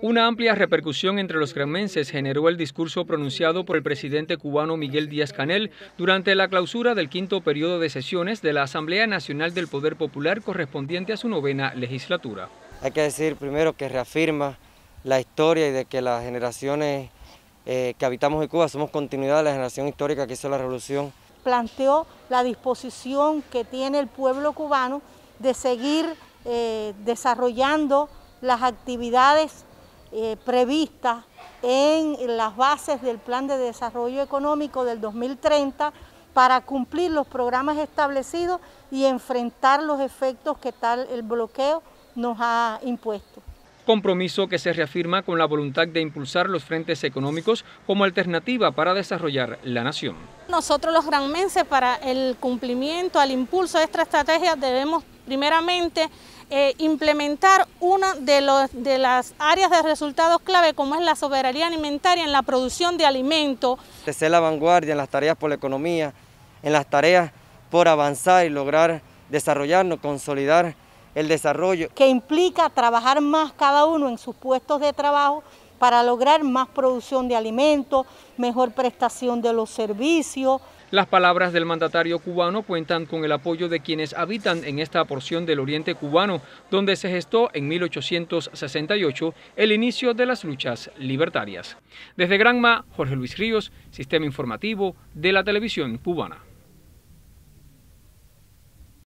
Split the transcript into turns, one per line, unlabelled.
Una amplia repercusión entre los cremenses generó el discurso pronunciado por el presidente cubano Miguel Díaz Canel durante la clausura del quinto periodo de sesiones de la Asamblea Nacional del Poder Popular correspondiente a su novena legislatura.
Hay que decir primero que reafirma la historia y de que las generaciones eh, que habitamos en Cuba somos continuidad de la generación histórica que hizo la revolución.
Planteó la disposición que tiene el pueblo cubano de seguir eh, desarrollando las actividades eh, previstas en las bases del Plan de Desarrollo Económico del 2030 para cumplir los programas establecidos y enfrentar los efectos que tal el bloqueo nos ha impuesto.
Compromiso que se reafirma con la voluntad de impulsar los frentes económicos como alternativa para desarrollar la nación.
Nosotros los granmenses para el cumplimiento, al impulso de esta estrategia debemos primeramente eh, implementar una de, de las áreas de resultados clave como es la soberanía alimentaria en la producción de alimentos.
ser la vanguardia en las tareas por la economía, en las tareas por avanzar y lograr desarrollarnos, consolidar el desarrollo.
Que implica trabajar más cada uno en sus puestos de trabajo para lograr más producción de alimentos, mejor prestación de los servicios.
Las palabras del mandatario cubano cuentan con el apoyo de quienes habitan en esta porción del oriente cubano, donde se gestó en 1868 el inicio de las luchas libertarias. Desde Granma, Jorge Luis Ríos, Sistema Informativo de la Televisión Cubana.